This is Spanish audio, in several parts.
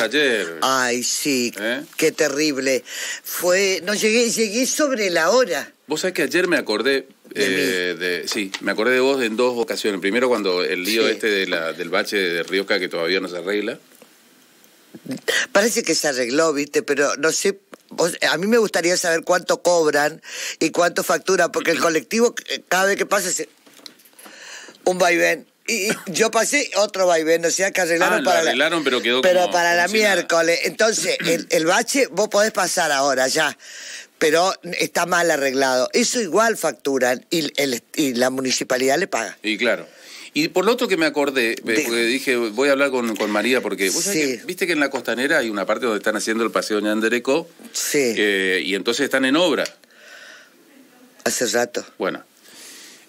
ayer. Ay, sí, ¿Eh? qué terrible. Fue, no llegué, llegué sobre la hora. Vos sabés que ayer me acordé de, eh, sí, me acordé de vos en dos ocasiones. Primero cuando el lío este de la, del bache de Rioca que todavía no se arregla. Parece que se arregló, viste, pero no sé a mí me gustaría saber cuánto cobran y cuánto facturan, porque el colectivo eh, cada vez que pasa es un vaivén yo pasé otro vaivén, o sea que arreglaron para ah, pero para la miércoles. Entonces, el, bache vos podés pasar ahora ya pero está mal arreglado. Eso igual facturan y, la municipalidad le paga. Y claro. Y por lo otro que me acordé, eh, porque dije, voy a hablar con, María, porque viste que en la costanera hay una parte donde están haciendo el paseo Ñandereco. Sí. Eh, y entonces están en obra. Hace rato. Bueno.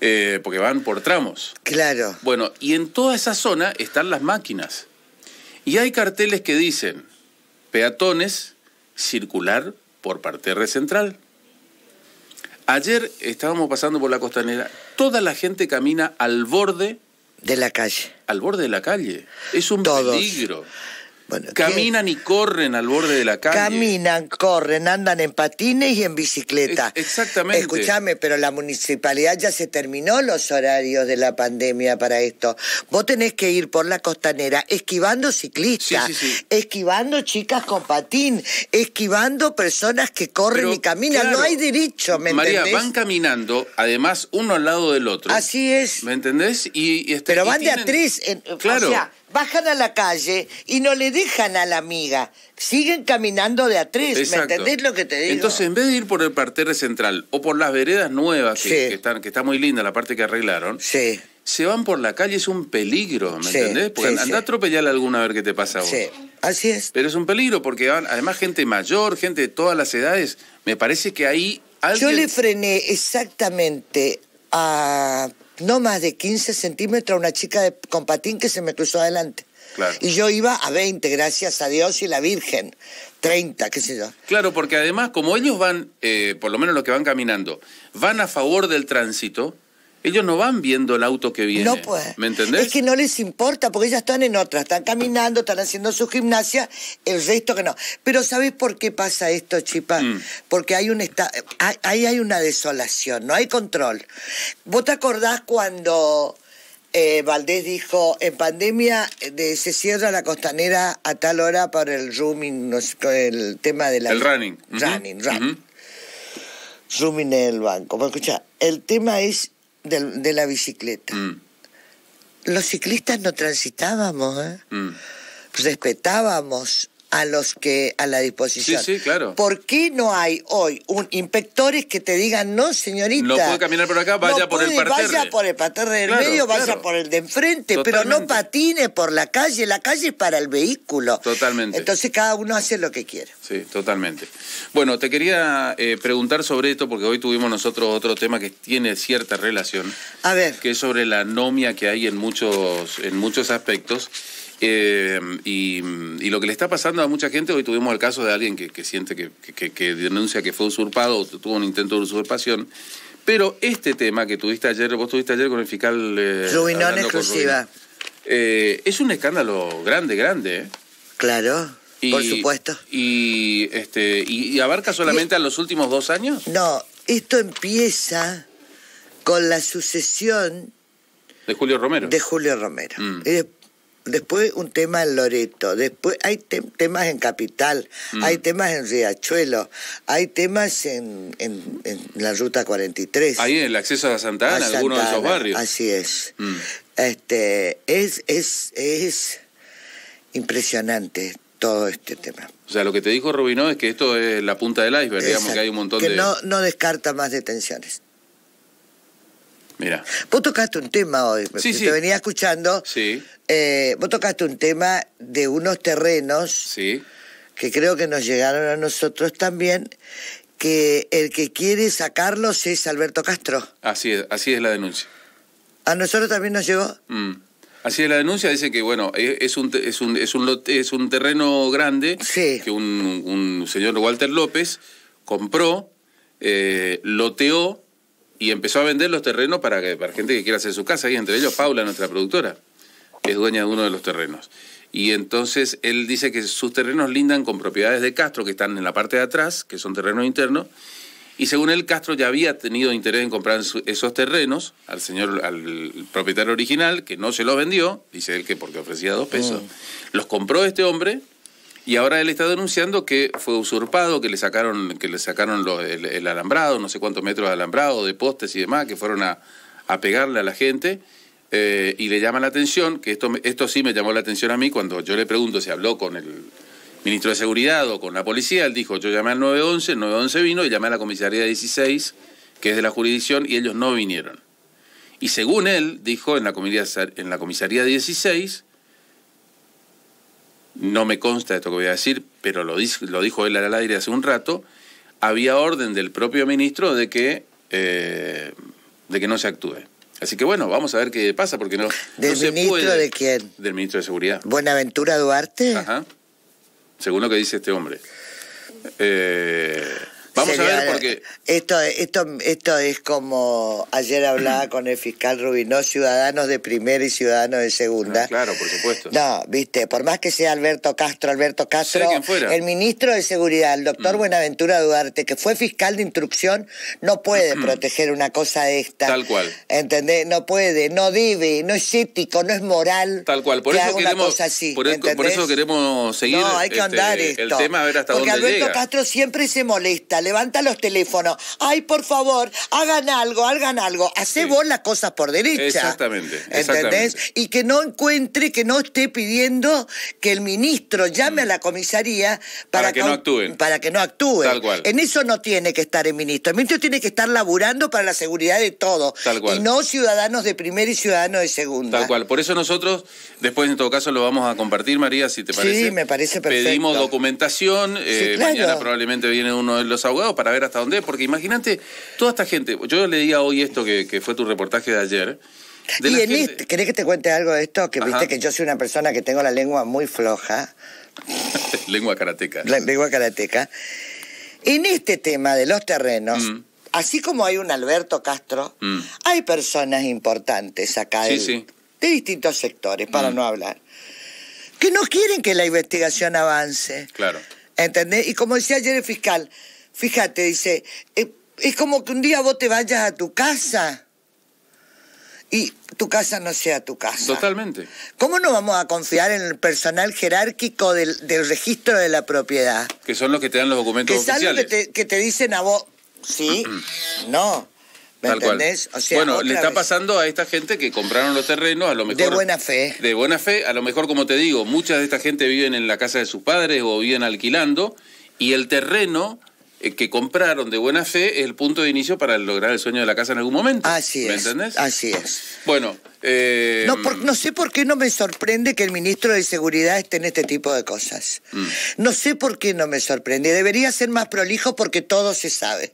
Eh, porque van por tramos. Claro. Bueno, y en toda esa zona están las máquinas. Y hay carteles que dicen, peatones, circular por parterre central. Ayer estábamos pasando por la costanera, toda la gente camina al borde... De la calle. Al borde de la calle. Es un peligro. Caminan y corren al borde de la calle. Caminan, corren, andan en patines y en bicicleta. exactamente. Escúchame, pero la municipalidad ya se terminó los horarios de la pandemia para esto. Vos tenés que ir por la costanera esquivando ciclistas, esquivando chicas con patín, esquivando personas que corren y caminan. no hay derecho, ¿me María, van caminando, además, uno al lado del otro. Así es. ¿Me entendés? Y, este, pero van de a tres. claro bajan a la calle y no le dejan a la amiga. Siguen caminando de a tres, ¿me entendés lo que te digo? Entonces, en vez de ir por el parterre central o por las veredas nuevas, que, están, que está muy linda la parte que arreglaron, se van por la calle, es un peligro, ¿me entendés? Porque anda a atropellar alguna a ver qué te pasa a vos. Sí, así es. Pero es un peligro porque además gente mayor, gente de todas las edades, me parece que ahí... Yo le frené exactamente a no más de 15 centímetros a una chica de, con patín que se me cruzó adelante. Y yo iba a 20, gracias a Dios y la Virgen. 30, qué sé yo. Claro, porque además, como ellos van, eh, por lo menos los que van caminando, van a favor del tránsito, ellos no van viendo el auto que viene. No, pues. ¿Me entendés? Es que no les importa, porque ellas están en otra, están caminando, están haciendo su gimnasia, el resto que no. Pero ¿sabés por qué pasa esto, Chipa? Mm. Porque hay un ahí hay una desolación, no hay control. ¿Vos te acordás cuando eh, Valdés dijo, en pandemia eh, se cierra la costanera a tal hora para el rooming, el tema del... El running. Running, running. en el banco. escucha, el tema es de, la bicicleta. Mm. Los ciclistas no transitábamos, ¿eh? mm. respetábamos a los que a la disposición. Sí, sí, claro. ¿Por qué no hay hoy un inspectores que te digan, "No, señorita, no puede caminar por acá, vaya por el parterre"? Vaya por el parterre del medio, vaya por el de enfrente, pero no patine por la calle, la calle es para el vehículo. Totalmente. Entonces cada uno hace lo que quiere. Sí, totalmente. Bueno, te quería eh, preguntar sobre esto porque hoy tuvimos nosotros otro tema que tiene cierta relación. A ver. Que es sobre la anomia que hay en muchos en muchos aspectos eh, y, lo que le está pasando a mucha gente, hoy tuvimos el caso de alguien que, siente que, denuncia que fue usurpado o tuvo un intento de usurpación, pero este tema que tuviste ayer, vos tuviste ayer con el fiscal... Eh, Rubinón exclusiva. Eh, es un escándalo grande, grande. Claro. por supuesto. Y, este, y, abarca solamente a los últimos dos años? No, esto empieza con la sucesión... De Julio Romero. De Julio Romero. Mm después un tema en Loreto, después hay temas en Capital, mm. hay temas en Riachuelo, hay temas en, en, la Ruta 43. Ahí en el acceso a Santa Ana, en algunos de esos barrios. Así es. Mm. Este, es, es, es impresionante todo este tema. O sea, lo que te dijo Rubino es que esto es la punta del iceberg, digamos que hay un montón de... No, no descarta más detenciones. Mira. Vos tocaste un tema hoy, porque te venía escuchando. Eh, vos tocaste un tema de unos terrenos que creo que nos llegaron a nosotros también, que el que quiere sacarlos es Alberto Castro. Así es, así es la denuncia. A nosotros también nos llegó. Mm. Así es la denuncia, dice que bueno, es un, es un, es un terreno grande que un, señor Walter López compró, eh, loteó y empezó a vender los terrenos para, que, para gente que quiera hacer su casa, y entre ellos Paula, nuestra productora, es dueña de uno de los terrenos. Y entonces él dice que sus terrenos lindan con propiedades de Castro que están en la parte de atrás, que son terrenos internos, y según él Castro ya había tenido interés en comprar esos terrenos al señor, al propietario original, que no se los vendió, dice él que porque ofrecía dos pesos. Mm. Los compró este hombre y ahora él está denunciando que fue usurpado, que le sacaron, que le sacaron el, alambrado, no sé cuántos metros de alambrado, de postes y demás, que fueron a, pegarle a la gente. Eh, y le llama la atención, que esto, esto sí me llamó la atención a mí cuando yo le pregunto si habló con el ministro de Seguridad o con la policía, él dijo, yo llamé al 911, el 911 vino y llamé a la comisaría 16, que es de la jurisdicción, y ellos no vinieron. Y según él, dijo, en la comisaría, en la comisaría 16 no me consta esto que voy a decir, pero lo, dijo, lo dijo él al aire hace un rato, había orden del propio ministro de que, eh, de que no se actúe. Así que bueno, vamos a ver qué pasa, porque no. ¿Del ministro de quién? Del ministro de Seguridad. ¿Buenaventura Duarte? Ajá. Según lo que dice este hombre. Eh, Vamos a ver porque... Esto, esto, esto es como ayer hablaba con el fiscal Rubinó, ciudadanos de primera y ciudadanos de segunda. Ah, claro, por supuesto. No, viste, por más que sea Alberto Castro, Alberto Castro, el ministro de Seguridad, el doctor mm. Buenaventura Duarte, que fue fiscal de instrucción, no puede mm. proteger una cosa esta. Tal cual. ¿Entendés? No puede, no debe, no es ético, no es moral. Tal cual, por eso queremos... así, por, eso queremos seguir no, hay que este, andar tema, a ver hasta porque Alberto Castro siempre se molesta levanta los teléfonos. Ay, por favor, hagan algo, hagan algo. Hacé vos las cosas por derecha. Exactamente. ¿Entendés? Y que no encuentre, que no esté pidiendo que el ministro llame a la comisaría para, que, no actúen. Para que no actúen. Tal cual. En eso no tiene que estar el ministro. El ministro tiene que estar laburando para la seguridad de todos. Tal cual. Y no ciudadanos de primer y ciudadanos de segunda. Tal cual. Por eso nosotros, después en todo caso, lo vamos a compartir, María, si te parece. Sí, me parece perfecto. Pedimos documentación. Eh, mañana probablemente viene uno de los para ver hasta dónde porque imagínate, toda esta gente, yo leía hoy esto que, fue tu reportaje de ayer, de y ¿querés que te cuente algo de esto? Que viste que yo soy una persona que tengo la lengua muy floja. lengua karateca. lengua karateca. En este tema de los terrenos, mm. así como hay un Alberto Castro, mm. hay personas importantes acá de distintos sectores, para mm. no hablar, que no quieren que la investigación avance. Claro. ¿Entendés? Y como decía ayer el fiscal, Fíjate, dice, eh, es como que un día vos te vayas a tu casa y tu casa no sea tu casa. Totalmente. ¿Cómo no vamos a confiar en el personal jerárquico del, registro de la propiedad? Que son los que te dan los documentos que oficiales. Que te, que te dicen a vos, sí, no. ¿Me entendés? bueno, le está pasando a esta gente que compraron los terrenos, a lo mejor. De buena fe. De buena fe, a lo mejor, como te digo, muchas de esta gente viven en la casa de sus padres o viven alquilando y el terreno eh, que compraron de buena fe es el punto de inicio para lograr el sueño de la casa en algún momento. Así es. ¿Me entendés? Así es. Bueno. Eh, no, sé por qué no me sorprende que el ministro de Seguridad esté en este tipo de cosas. Mm. No sé por qué no me sorprende. Debería ser más prolijo porque todo se sabe.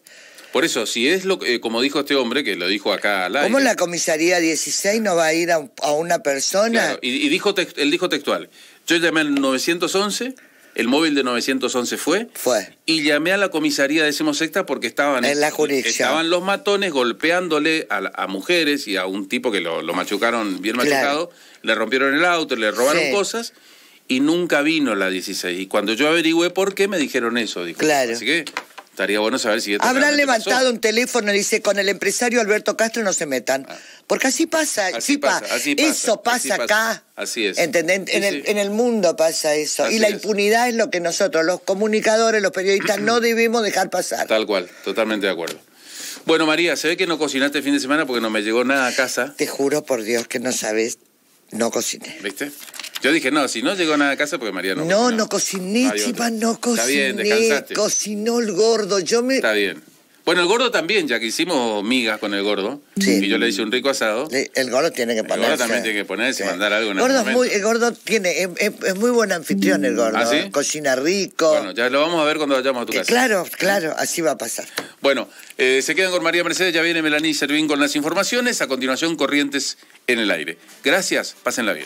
Por eso, si es lo eh, como dijo este hombre, que lo dijo acá al aire. ¿Cómo la comisaría 16 no va a ir a, una persona? y, dijo él dijo textual. Yo llamé al 911 el móvil de 911 fue. Fue. Y llamé a la comisaría decimosexta porque estaban. En la Estaban los matones golpeándole a, mujeres y a un tipo que lo, machucaron bien machucado. Le rompieron el auto, le robaron cosas y nunca vino la 16. Y cuando yo averigüé por qué, me dijeron eso. Dijo. Claro. Así que. Estaría bueno saber si... Habrán levantado un teléfono y dice, con el empresario Alberto Castro no se metan. Ah. Porque así pasa, así, eso pasa, acá. Así es. en, el, mundo pasa eso. y la impunidad es lo que nosotros, los comunicadores, los periodistas, no debemos dejar pasar. Tal cual, totalmente de acuerdo. Bueno, María, se ve que no cocinaste el fin de semana porque no me llegó nada a casa. Te juro por Dios que no sabes, no cociné. ¿Viste? Yo dije, no, si no llegó nada a casa porque María no. No, no cociné, Chipa, no cociné. Está bien, descansaste. Cocinó el gordo, yo me. Está bien. Bueno, el gordo también, ya que hicimos migas con el gordo. Y yo le hice un rico asado. el gordo tiene que ponerse. El gordo también tiene que ponerse y mandar algo en el, el gordo tiene, es, muy buen anfitrión el gordo. ¿Ah, cocina rico. Bueno, ya lo vamos a ver cuando vayamos a tu eh, casa. claro, claro, así va a pasar. Bueno, eh, se quedan con María Mercedes, ya viene Melanie Servín con las informaciones. A continuación, Corrientes en el aire. Gracias, pásenla bien.